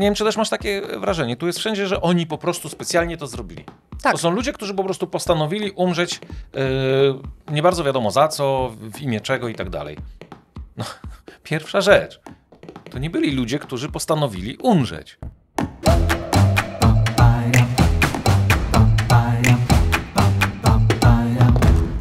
nie wiem, czy też masz takie wrażenie. Tu jest wszędzie, że oni po prostu specjalnie to zrobili. Tak. To są ludzie, którzy po prostu postanowili umrzeć yy, nie bardzo wiadomo za co, w imię czego i tak dalej. No, pierwsza rzecz. To nie byli ludzie, którzy postanowili umrzeć.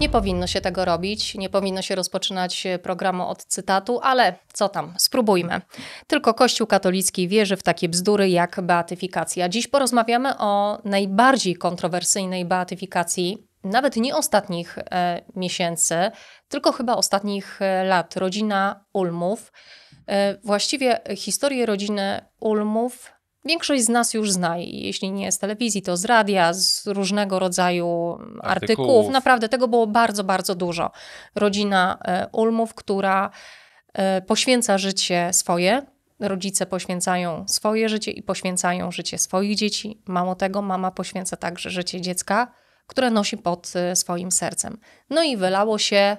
Nie powinno się tego robić, nie powinno się rozpoczynać e, programu od cytatu, ale co tam, spróbujmy. Tylko Kościół katolicki wierzy w takie bzdury jak beatyfikacja. Dziś porozmawiamy o najbardziej kontrowersyjnej beatyfikacji nawet nie ostatnich e, miesięcy, tylko chyba ostatnich e, lat. Rodzina Ulmów. E, właściwie historię rodziny Ulmów Większość z nas już zna, jeśli nie z telewizji, to z radia, z różnego rodzaju artykułów. artykułów. Naprawdę tego było bardzo, bardzo dużo. Rodzina e, Ulmów, która e, poświęca życie swoje, rodzice poświęcają swoje życie i poświęcają życie swoich dzieci. Mało tego, mama poświęca także życie dziecka, które nosi pod e, swoim sercem. No i wylało się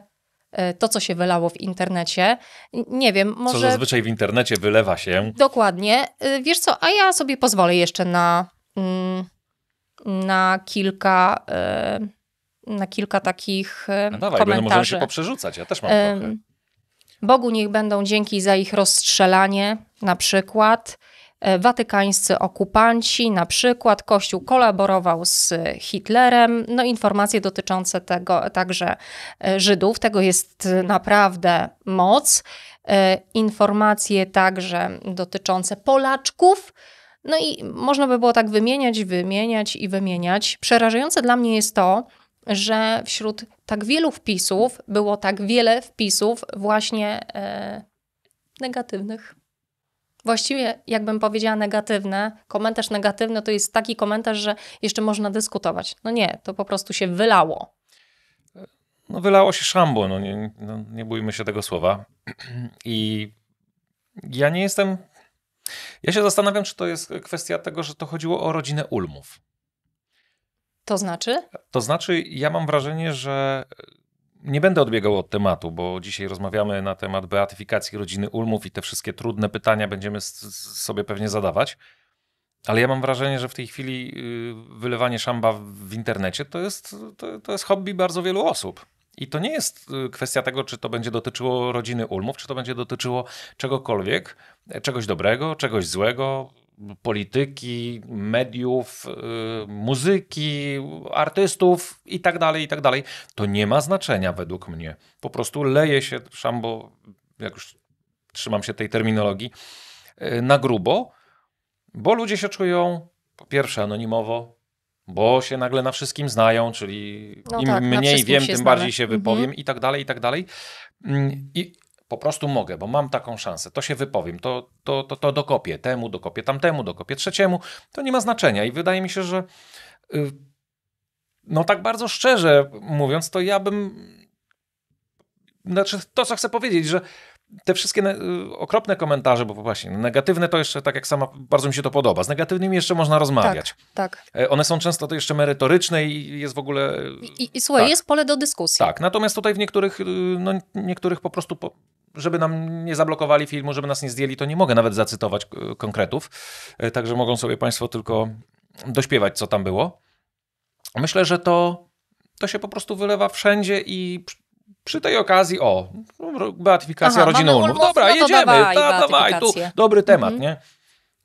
E, to, co się wylało w internecie. Nie wiem, może... Co zazwyczaj w internecie wylewa się. Dokładnie. E, wiesz co, a ja sobie pozwolę jeszcze na, mm, na kilka... E, na kilka takich no dawaj, komentarzy. Będę, możemy się poprzerzucać, ja też mam trochę. Bogu niech będą dzięki za ich rozstrzelanie, na przykład. E, watykańscy okupanci, na przykład Kościół kolaborował z Hitlerem, no informacje dotyczące tego także e, Żydów, tego jest naprawdę moc, e, informacje także dotyczące Polaczków, no i można by było tak wymieniać, wymieniać i wymieniać. Przerażające dla mnie jest to, że wśród tak wielu wpisów było tak wiele wpisów właśnie e, negatywnych. Właściwie, jakbym powiedziała, negatywne, komentarz negatywny to jest taki komentarz, że jeszcze można dyskutować. No nie, to po prostu się wylało. No, wylało się szambo, no nie, no nie bójmy się tego słowa. I ja nie jestem. Ja się zastanawiam, czy to jest kwestia tego, że to chodziło o rodzinę Ulmów. To znaczy? To znaczy, ja mam wrażenie, że nie będę odbiegał od tematu, bo dzisiaj rozmawiamy na temat beatyfikacji rodziny Ulmów i te wszystkie trudne pytania będziemy sobie pewnie zadawać. Ale ja mam wrażenie, że w tej chwili y, wylewanie szamba w internecie to jest, to, to jest hobby bardzo wielu osób. I to nie jest y, kwestia tego, czy to będzie dotyczyło rodziny Ulmów, czy to będzie dotyczyło czegokolwiek, e, czegoś dobrego, czegoś złego, polityki, mediów, y, muzyki, artystów i tak dalej, i tak dalej. To nie ma znaczenia według mnie. Po prostu leje się szambo, jak już trzymam się tej terminologii, y, na grubo, bo ludzie się czują po pierwsze anonimowo, bo się nagle na wszystkim znają, czyli no im tak, mniej wiem, tym znamy. bardziej się mhm. wypowiem mhm. i tak dalej, i tak dalej. Mm, I po prostu mogę, bo mam taką szansę. To się wypowiem, to, to, to, to dokopię temu, dokopię tamtemu, dokopię trzeciemu. To nie ma znaczenia i wydaje mi się, że y, no tak bardzo szczerze mówiąc, to ja bym. Znaczy, to co chcę powiedzieć, że te wszystkie y, okropne komentarze, bo właśnie negatywne to jeszcze, tak jak sama, bardzo mi się to podoba. Z negatywnymi jeszcze można rozmawiać. Tak, tak. E, one są często to jeszcze merytoryczne i jest w ogóle... I, i słuchaj, tak. jest pole do dyskusji. Tak, natomiast tutaj w niektórych, y, no, niektórych po prostu po, żeby nam nie zablokowali filmu, żeby nas nie zdjęli, to nie mogę nawet zacytować e, konkretów. E, także mogą sobie Państwo tylko dośpiewać, co tam było. Myślę, że to, to się po prostu wylewa wszędzie i przy tej okazji, o, no, beatyfikacja Aha, rodziny Ulmów. Dobra, no jedziemy, dawaj, ta, dawaj, tu dobry temat, mhm. nie?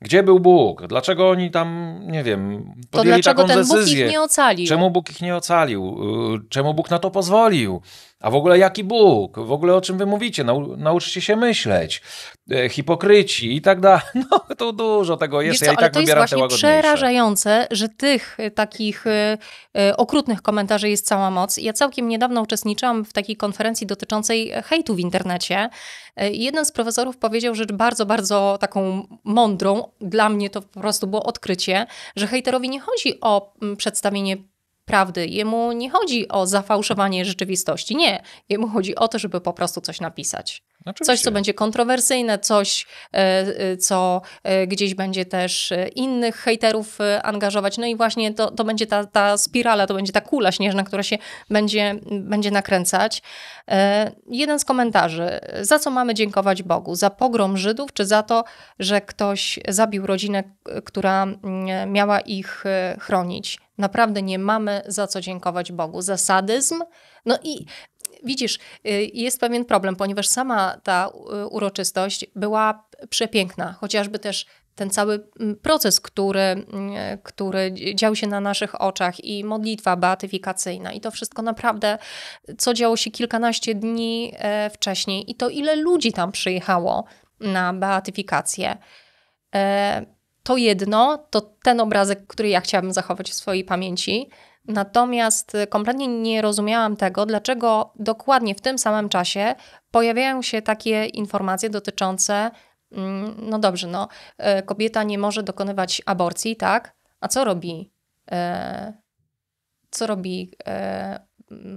Gdzie był Bóg? Dlaczego oni tam, nie wiem, podjęli to dlaczego taką ten decyzję? Bóg ich nie ocalił? Czemu Bóg ich nie ocalił? Y, czemu Bóg na to pozwolił? A w ogóle jaki Bóg? W ogóle o czym wy mówicie? Nau nauczcie się myśleć. E, hipokryci i tak dalej. No to dużo tego jest. Co, ja i tak to wybieram jest właśnie przerażające, że tych e, takich e, e, okrutnych komentarzy jest cała moc. Ja całkiem niedawno uczestniczyłam w takiej konferencji dotyczącej e, hejtu w internecie. E, jeden z profesorów powiedział rzecz bardzo, bardzo taką mądrą. Dla mnie to po prostu było odkrycie, że hejterowi nie chodzi o m, mm, przedstawienie prawdy. Jemu nie chodzi o zafałszowanie rzeczywistości. Nie. Jemu chodzi o to, żeby po prostu coś napisać. Oczywiście. Coś, co będzie kontrowersyjne, coś, e, e, co e, gdzieś będzie też innych hejterów angażować. No i właśnie to, to będzie ta, ta spirala, to będzie ta kula śnieżna, która się będzie, będzie nakręcać. Jeden z komentarzy. Za co mamy dziękować Bogu? Za pogrom Żydów, czy za to, że ktoś zabił rodzinę, która miała ich chronić? Naprawdę nie mamy za co dziękować Bogu. Za sadyzm? No i widzisz, y, jest pewien problem, ponieważ sama ta y, uroczystość była przepiękna, chociażby też ten cały mm, proces, który, mm, który dział się na naszych oczach i modlitwa beatyfikacyjna i to wszystko naprawdę, co działo się kilkanaście dni e, wcześniej i to ile ludzi tam przyjechało na beatyfikację. E, to jedno, to ten obrazek, który ja chciałabym zachować w swojej pamięci – Natomiast kompletnie nie rozumiałam tego, dlaczego dokładnie w tym samym czasie pojawiają się takie informacje dotyczące, mm, no dobrze, no, e, kobieta nie może dokonywać aborcji, tak? A co robi? E, co robi e,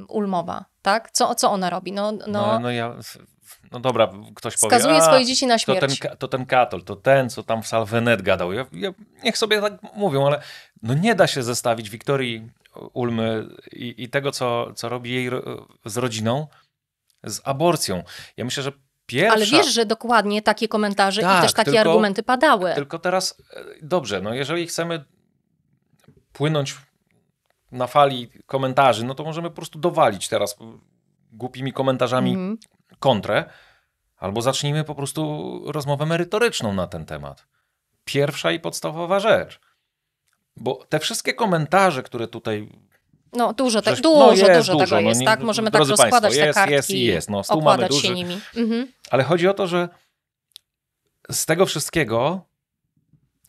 ulmowa, tak? Co, co ona robi? No, no... no, no ja no dobra, ktoś powie, Wskazuje swoje dzieci na śmierć. To ten, to ten katol, to ten, co tam w Salvenet gadał. Ja, ja, niech sobie tak mówią, ale no nie da się zestawić Wiktorii Ulmy i, i tego, co, co robi jej z rodziną, z aborcją. Ja myślę, że Pierwsza. Ale wiesz, że dokładnie takie komentarze tak, i też takie tylko, argumenty padały. Tylko teraz, e, dobrze, no jeżeli chcemy płynąć na fali komentarzy, no to możemy po prostu dowalić teraz głupimi komentarzami mm -hmm kontrę, albo zacznijmy po prostu rozmowę merytoryczną na ten temat. Pierwsza i podstawowa rzecz. Bo te wszystkie komentarze, które tutaj no dużo, tak, no dużo, no, jest, dużo, dużo tego no, jest, tak? Możemy tak rozkładać Państwo, te jest, kartki, jest i jest. No, stół mamy duży, się nimi. Mhm. Ale chodzi o to, że z tego wszystkiego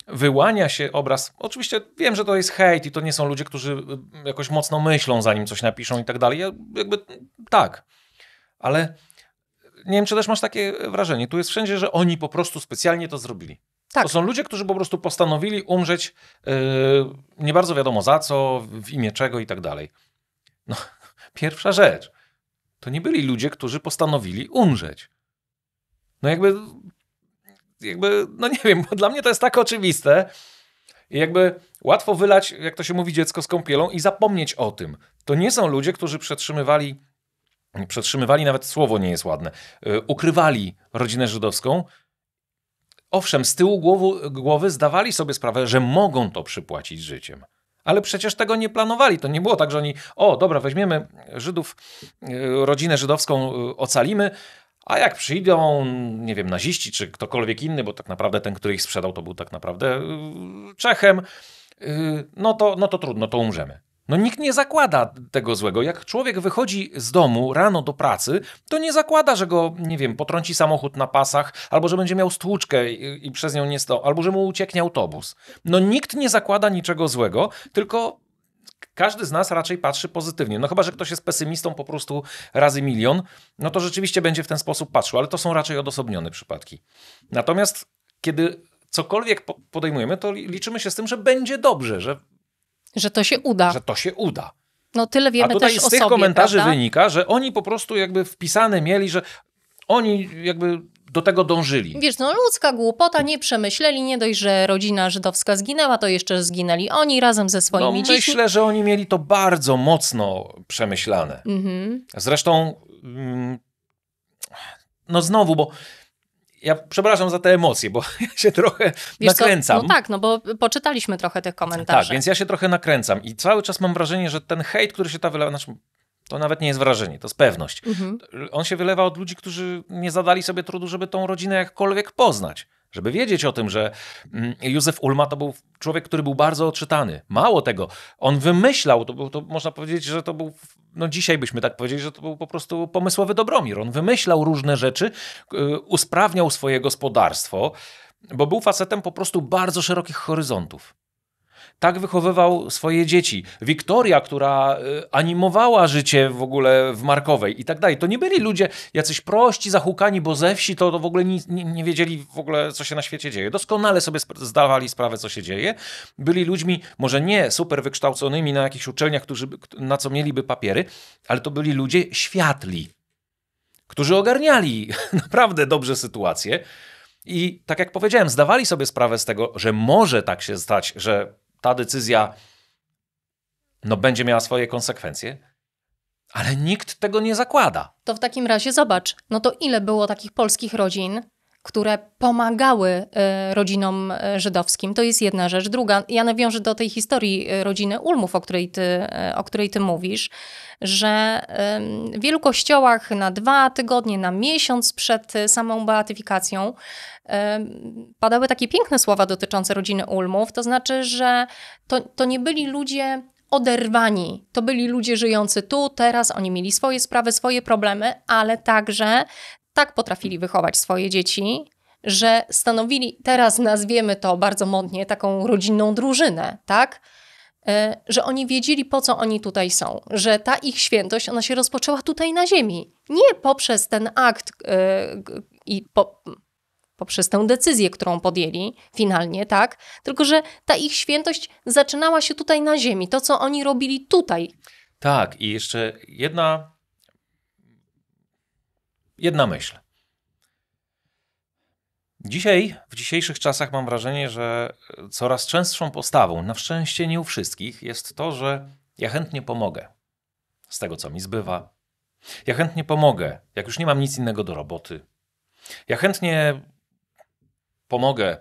wyłania się obraz, oczywiście wiem, że to jest hejt i to nie są ludzie, którzy y, jakoś mocno myślą zanim coś napiszą i tak dalej, ja, jakby tak, ale nie wiem, czy też masz takie wrażenie. Tu jest wszędzie, że oni po prostu specjalnie to zrobili. Tak. To są ludzie, którzy po prostu postanowili umrzeć yy, nie bardzo wiadomo za co, w imię czego i tak dalej. No, pierwsza rzecz. To nie byli ludzie, którzy postanowili umrzeć. No jakby, jakby, no nie wiem, bo dla mnie to jest tak oczywiste. I jakby łatwo wylać, jak to się mówi, dziecko z kąpielą i zapomnieć o tym. To nie są ludzie, którzy przetrzymywali przetrzymywali, nawet słowo nie jest ładne, y, ukrywali rodzinę żydowską. Owszem, z tyłu głowy, głowy zdawali sobie sprawę, że mogą to przypłacić życiem. Ale przecież tego nie planowali. To nie było tak, że oni, o dobra, weźmiemy Żydów, y, rodzinę żydowską y, ocalimy, a jak przyjdą, nie wiem, naziści czy ktokolwiek inny, bo tak naprawdę ten, który ich sprzedał, to był tak naprawdę Czechem, no to, no to trudno, to umrzemy. No nikt nie zakłada tego złego. Jak człowiek wychodzi z domu rano do pracy, to nie zakłada, że go, nie wiem, potrąci samochód na pasach, albo że będzie miał stłuczkę i, i przez nią nie sto, albo że mu ucieknie autobus. No nikt nie zakłada niczego złego, tylko każdy z nas raczej patrzy pozytywnie. No chyba, że ktoś jest pesymistą po prostu razy milion, no to rzeczywiście będzie w ten sposób patrzył, ale to są raczej odosobnione przypadki. Natomiast kiedy cokolwiek podejmujemy, to liczymy się z tym, że będzie dobrze, że że to się uda. Że to się uda. No tyle wiemy A tutaj też z tych sobie, komentarzy prawda? wynika, że oni po prostu jakby wpisane mieli, że oni jakby do tego dążyli. Wiesz, no ludzka głupota, nie przemyśleli, nie dość, że rodzina żydowska zginęła, to jeszcze zginęli oni razem ze swoimi no, dziećmi. Myślę, że oni mieli to bardzo mocno przemyślane. Mhm. Zresztą, mm, no znowu, bo ja przepraszam za te emocje, bo ja się trochę Wiesz nakręcam. Co? No tak, no bo poczytaliśmy trochę tych komentarzy. Tak, więc ja się trochę nakręcam i cały czas mam wrażenie, że ten hejt, który się ta wylewa, znaczy to nawet nie jest wrażenie, to jest pewność. Mhm. On się wylewa od ludzi, którzy nie zadali sobie trudu, żeby tą rodzinę jakkolwiek poznać żeby wiedzieć o tym, że mm, Józef Ulma to był człowiek, który był bardzo odczytany. Mało tego, on wymyślał, to, był, to można powiedzieć, że to był, no dzisiaj byśmy tak powiedzieli, że to był po prostu pomysłowy Dobromir. On wymyślał różne rzeczy, usprawniał swoje gospodarstwo, bo był facetem po prostu bardzo szerokich horyzontów tak wychowywał swoje dzieci. Wiktoria, która y, animowała życie w ogóle w Markowej i tak dalej. To nie byli ludzie jacyś prości, zahukani, bo ze wsi to, to w ogóle nie, nie, nie wiedzieli w ogóle, co się na świecie dzieje. Doskonale sobie zdawali sprawę, co się dzieje. Byli ludźmi, może nie super wykształconymi na jakichś uczelniach, którzy, na co mieliby papiery, ale to byli ludzie światli, którzy ogarniali naprawdę dobrze sytuację. I tak jak powiedziałem, zdawali sobie sprawę z tego, że może tak się stać, że ta decyzja no, będzie miała swoje konsekwencje, ale nikt tego nie zakłada. To w takim razie zobacz, no to ile było takich polskich rodzin, które pomagały y, rodzinom y, żydowskim. To jest jedna rzecz. Druga, ja nawiążę do tej historii y, rodziny Ulmów, o której ty, o której ty mówisz, że w wielu kościołach na dwa tygodnie, na miesiąc przed samą beatyfikacją padały takie piękne słowa dotyczące rodziny Ulmów. To znaczy, że to, to nie byli ludzie oderwani. To byli ludzie żyjący tu, teraz, oni mieli swoje sprawy, swoje problemy, ale także tak potrafili wychować swoje dzieci, że stanowili, teraz nazwiemy to bardzo modnie, taką rodzinną drużynę, tak? E, że oni wiedzieli, po co oni tutaj są, że ta ich świętość, ona się rozpoczęła tutaj na Ziemi. Nie poprzez ten akt e, i po, poprzez tę decyzję, którą podjęli finalnie, tak? Tylko, że ta ich świętość zaczynała się tutaj na Ziemi, to, co oni robili tutaj. Tak, i jeszcze jedna Jedna myśl. Dzisiaj, w dzisiejszych czasach mam wrażenie, że coraz częstszą postawą, na szczęście nie u wszystkich, jest to, że ja chętnie pomogę z tego, co mi zbywa. Ja chętnie pomogę, jak już nie mam nic innego do roboty. Ja chętnie pomogę,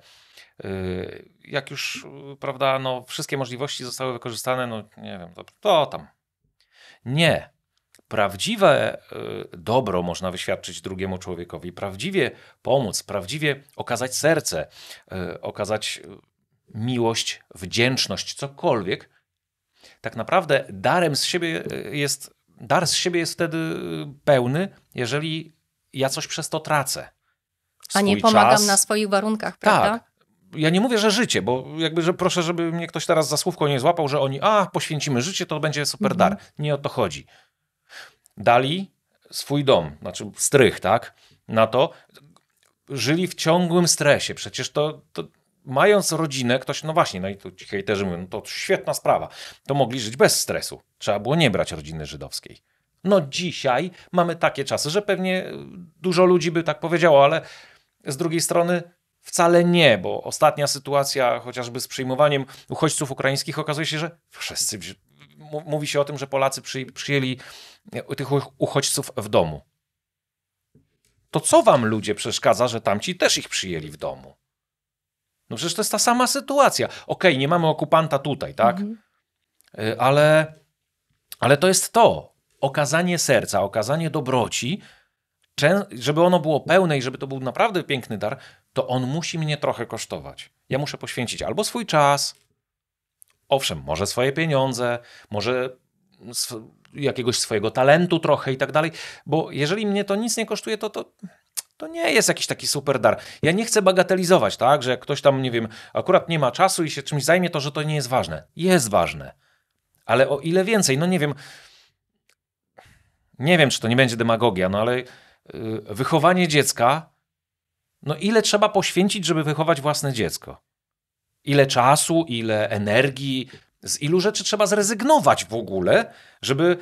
y, jak już, prawda, no, wszystkie możliwości zostały wykorzystane, no nie wiem, to, to tam. Nie prawdziwe e, dobro można wyświadczyć drugiemu człowiekowi, prawdziwie pomóc, prawdziwie okazać serce, e, okazać e, miłość, wdzięczność, cokolwiek, tak naprawdę darem z siebie jest, dar z siebie jest wtedy pełny, jeżeli ja coś przez to tracę. Swój A nie pomagam czas. na swoich warunkach, prawda? Tak ja nie mówię, że życie, bo jakby, że proszę, żeby mnie ktoś teraz za słówko nie złapał, że oni, a, poświęcimy życie, to będzie super mhm. dar. Nie o to chodzi dali swój dom, znaczy strych, tak, na to, żyli w ciągłym stresie. Przecież to, to mając rodzinę, ktoś, no właśnie, no i tu ci hejterzy mówią, no to świetna sprawa, to mogli żyć bez stresu. Trzeba było nie brać rodziny żydowskiej. No dzisiaj mamy takie czasy, że pewnie dużo ludzi by tak powiedziało, ale z drugiej strony wcale nie, bo ostatnia sytuacja chociażby z przyjmowaniem uchodźców ukraińskich okazuje się, że wszyscy mówi się o tym, że Polacy przy, przyjęli e, tych uchodźców w domu. To co wam ludzie przeszkadza, że tamci też ich przyjęli w domu? No przecież to jest ta sama sytuacja. Okej, okay, nie mamy okupanta tutaj, tak? Mhm. E, ale, ale to jest to. Okazanie serca, okazanie dobroci, żeby ono było pełne i żeby to był naprawdę piękny dar, to on musi mnie trochę kosztować. Ja muszę poświęcić albo swój czas, owszem, może swoje pieniądze, może jakiegoś swojego talentu trochę i tak dalej, bo jeżeli mnie to nic nie kosztuje, to, to to nie jest jakiś taki super dar. Ja nie chcę bagatelizować, tak, że jak ktoś tam, nie wiem, akurat nie ma czasu i się czymś zajmie, to że to nie jest ważne. Jest ważne. Ale o ile więcej, no nie wiem, nie wiem, czy to nie będzie demagogia, no ale yy, wychowanie dziecka, no ile trzeba poświęcić, żeby wychować własne dziecko? ile czasu, ile energii, z ilu rzeczy trzeba zrezygnować w ogóle, żeby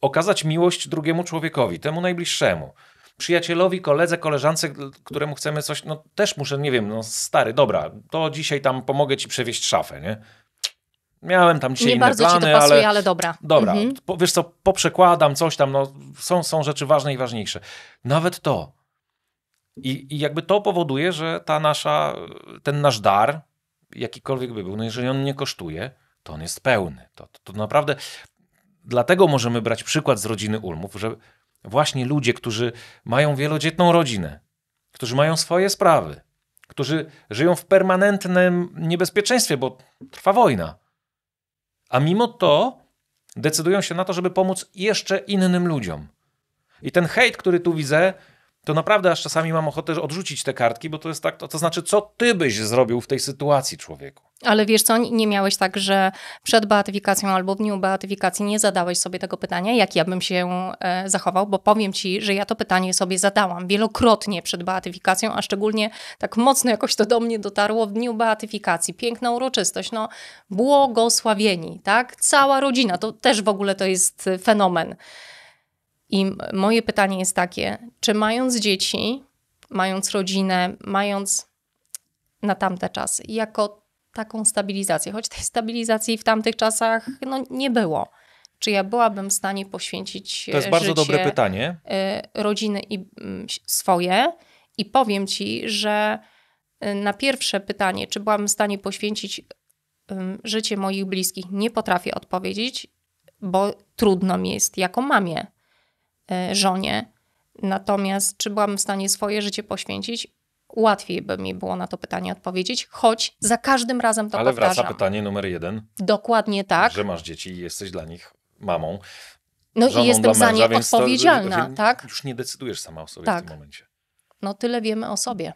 okazać miłość drugiemu człowiekowi, temu najbliższemu. Przyjacielowi, koledze, koleżance, któremu chcemy coś, no też muszę, nie wiem, no stary, dobra, to dzisiaj tam pomogę ci przewieźć szafę, nie? Miałem tam dzisiaj nie inne bardzo plany, ci to pasuje, ale... ale dobra. Dobra, mhm. po, wiesz co, poprzekładam coś tam, no są, są rzeczy ważne i ważniejsze. Nawet to. I, I jakby to powoduje, że ta nasza, ten nasz dar, jakikolwiek by był, no jeżeli on nie kosztuje, to on jest pełny. To, to, to naprawdę dlatego możemy brać przykład z rodziny Ulmów, że właśnie ludzie, którzy mają wielodzietną rodzinę, którzy mają swoje sprawy, którzy żyją w permanentnym niebezpieczeństwie, bo trwa wojna, a mimo to decydują się na to, żeby pomóc jeszcze innym ludziom. I ten hejt, który tu widzę, to naprawdę aż czasami mam ochotę odrzucić te kartki, bo to jest tak, to, to znaczy, co ty byś zrobił w tej sytuacji, człowieku? Ale wiesz co, nie miałeś tak, że przed beatyfikacją albo w dniu beatyfikacji nie zadałeś sobie tego pytania, jak ja bym się e, zachował, bo powiem ci, że ja to pytanie sobie zadałam wielokrotnie przed beatyfikacją, a szczególnie tak mocno jakoś to do mnie dotarło w dniu beatyfikacji. Piękna uroczystość, no błogosławieni, tak? Cała rodzina, to też w ogóle to jest fenomen. I moje pytanie jest takie, czy mając dzieci, mając rodzinę, mając na tamte czasy, jako taką stabilizację, choć tej stabilizacji w tamtych czasach no, nie było, czy ja byłabym w stanie poświęcić e, To jest bardzo dobre pytanie. E, rodziny i swoje i powiem ci, że e, na pierwsze pytanie, czy byłabym w stanie poświęcić życie moich bliskich, nie potrafię odpowiedzieć, bo trudno mi jest jako mamie E, żonie. Natomiast czy byłabym w stanie swoje życie poświęcić? Łatwiej by mi było na to pytanie odpowiedzieć, choć za każdym razem to Ale powtarzam. Ale wraca pytanie numer jeden. Dokładnie tak. Że masz dzieci i jesteś dla nich mamą. No i jestem męża, za nie odpowiedzialna, to, tak? Już nie decydujesz sama o sobie tak. w tym momencie. No tyle wiemy o sobie.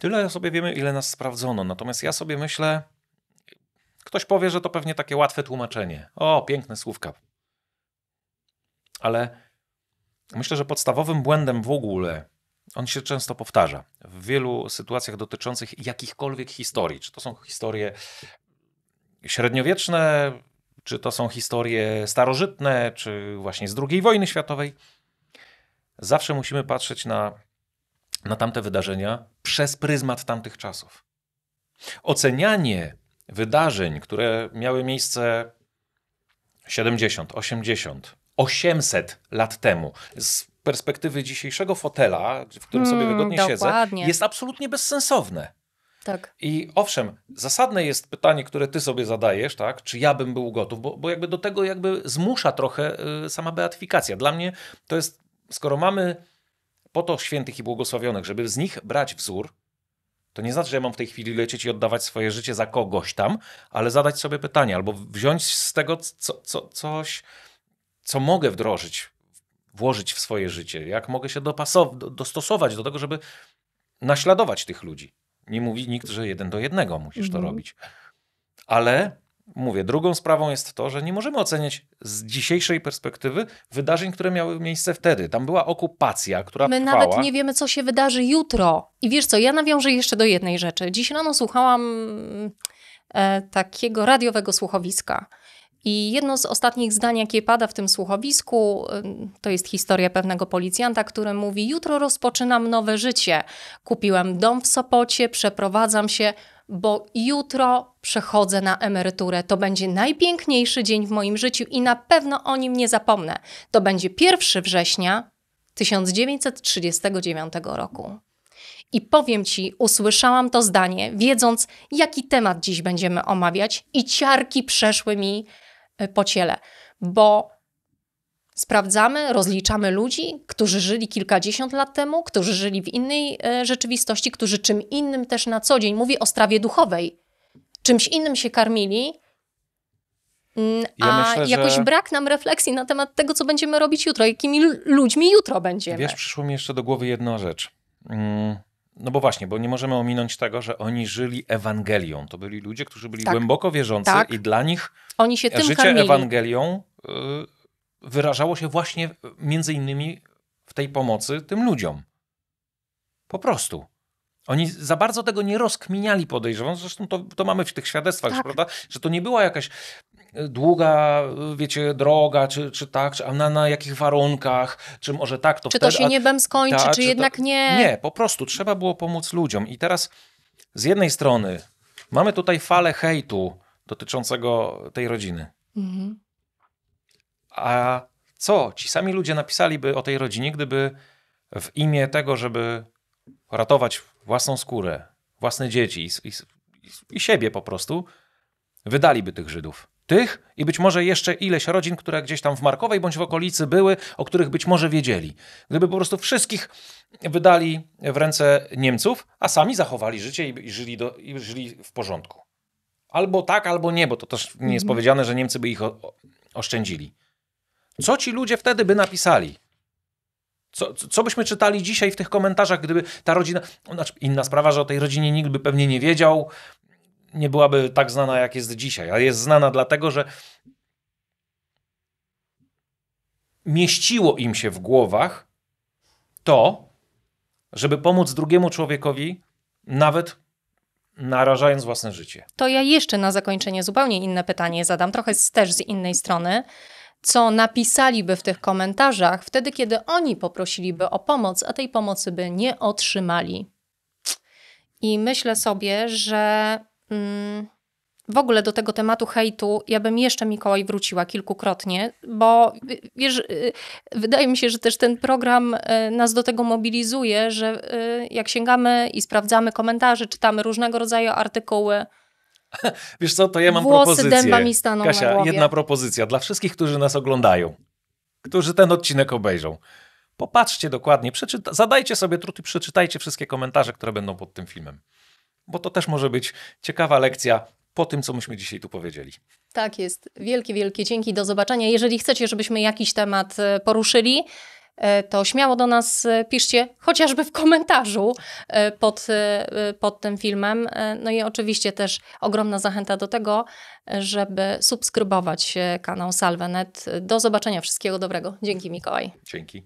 Tyle o sobie wiemy, ile nas sprawdzono. Natomiast ja sobie myślę, ktoś powie, że to pewnie takie łatwe tłumaczenie. O, piękne słówka. Ale Myślę, że podstawowym błędem w ogóle, on się często powtarza w wielu sytuacjach dotyczących jakichkolwiek historii, czy to są historie średniowieczne, czy to są historie starożytne, czy właśnie z II wojny światowej. Zawsze musimy patrzeć na, na tamte wydarzenia przez pryzmat tamtych czasów. Ocenianie wydarzeń, które miały miejsce 70, 80, 800 lat temu. Z perspektywy dzisiejszego fotela, w którym sobie hmm, wygodnie dokładnie. siedzę, jest absolutnie bezsensowne. Tak. I owszem, zasadne jest pytanie, które ty sobie zadajesz, tak? czy ja bym był gotów, bo, bo jakby do tego jakby zmusza trochę y, sama beatyfikacja. Dla mnie to jest, skoro mamy po to świętych i błogosławionych, żeby z nich brać wzór, to nie znaczy, że ja mam w tej chwili lecieć i oddawać swoje życie za kogoś tam, ale zadać sobie pytanie albo wziąć z tego co, co, coś, co mogę wdrożyć, włożyć w swoje życie, jak mogę się dopasow- dostosować do tego, żeby naśladować tych ludzi. Nie mówi nikt, że jeden do jednego musisz mhm. to robić. Ale mówię, drugą sprawą jest to, że nie możemy oceniać z dzisiejszej perspektywy wydarzeń, które miały miejsce wtedy. Tam była okupacja, która. My trwała. nawet nie wiemy, co się wydarzy jutro. I wiesz co, ja nawiążę jeszcze do jednej rzeczy. Dziś rano słuchałam mm, e, takiego radiowego słuchowiska. I jedno z ostatnich zdań, jakie pada w tym słuchowisku, to jest historia pewnego policjanta, który mówi: Jutro rozpoczynam nowe życie. Kupiłem dom w Sopocie, przeprowadzam się, bo jutro przechodzę na emeryturę. To będzie najpiękniejszy dzień w moim życiu i na pewno o nim nie zapomnę. To będzie 1 września 1939 roku. I powiem ci, usłyszałam to zdanie, wiedząc, jaki temat dziś będziemy omawiać, i ciarki przeszły mi E, po ciele, bo sprawdzamy, rozliczamy ludzi, którzy żyli kilkadziesiąt lat temu, którzy żyli w innej e, rzeczywistości, którzy czym innym też na co dzień, mówię o strawie duchowej, czymś innym się karmili, mm, a ja myślę, jakoś że... brak nam refleksji na temat tego, co będziemy robić jutro, jakimi ludźmi jutro będziemy. Wiesz, przyszło mi jeszcze do głowy jedna rzecz. Mm no bo właśnie, bo nie możemy ominąć tego, że oni żyli Ewangelią. To byli ludzie, którzy byli tak. głęboko wierzący tak. i dla nich oni się życie karmili. Ewangelią y, wyrażało się właśnie między innymi w tej pomocy tym ludziom. Po prostu. Oni za bardzo tego nie rozkminiali, podejrzewam. Zresztą to, to mamy w tych świadectwach, tak. prawda? Że to nie była jakaś długa, wiecie, droga, czy, czy tak, czy, a na, na jakich warunkach, czy może tak, to Czy wtedy, to się niebem skończy, ta, czy, czy, jednak to, nie? Nie, po prostu trzeba było pomóc ludziom. I teraz z jednej strony mamy tutaj falę hejtu dotyczącego tej rodziny. Mhm. A co ci sami ludzie napisaliby o tej rodzinie, gdyby w imię tego, żeby ratować własną skórę, własne dzieci i, i, i siebie po prostu, wydaliby tych Żydów tych i być może jeszcze ileś rodzin, które gdzieś tam w Markowej bądź w okolicy były, o których być może wiedzieli. Gdyby po prostu wszystkich wydali w ręce Niemców, a sami zachowali życie i żyli, do, i żyli w porządku. Albo tak, albo nie, bo to też nie jest mhm. powiedziane, że Niemcy by ich o, oszczędzili. Co ci ludzie wtedy by napisali? Co, co byśmy czytali dzisiaj w tych komentarzach, gdyby ta rodzina. Znaczy, inna sprawa, że o tej rodzinie nikt by pewnie nie wiedział, nie byłaby tak znana, jak jest dzisiaj, a jest znana dlatego, że mieściło im się w głowach to, żeby pomóc drugiemu człowiekowi, nawet narażając własne życie. To ja jeszcze na zakończenie zupełnie inne pytanie zadam, trochę z, też z innej strony. Co napisaliby w tych komentarzach wtedy, kiedy oni poprosiliby o pomoc, a tej pomocy by nie otrzymali? I myślę sobie, że w ogóle do tego tematu hejtu, ja bym jeszcze Mikołaj wróciła kilkukrotnie, bo wiesz, y, wydaje mi się, że też ten program y, nas do tego mobilizuje, że y, jak sięgamy i sprawdzamy komentarze, czytamy różnego rodzaju artykuły. Wiesz co, to ja mam Włosy propozycję. Dęba mi staną Kasia, jedna propozycja dla wszystkich, którzy nas oglądają, którzy ten odcinek obejrzą. Popatrzcie dokładnie, zadajcie sobie trud i przeczytajcie wszystkie komentarze, które będą pod tym filmem bo to też może być ciekawa lekcja po tym, co myśmy dzisiaj tu powiedzieli. Tak jest. Wielkie, wielkie dzięki. Do zobaczenia. Jeżeli chcecie, żebyśmy jakiś temat e, poruszyli, e, to śmiało do nas e, piszcie, chociażby w komentarzu pod, pod tym filmem. No i oczywiście też ogromna zachęta do tego, żeby subskrybować kanał Salwenet. Do zobaczenia, wszystkiego dobrego. Dzięki Mikołaj. Dzięki.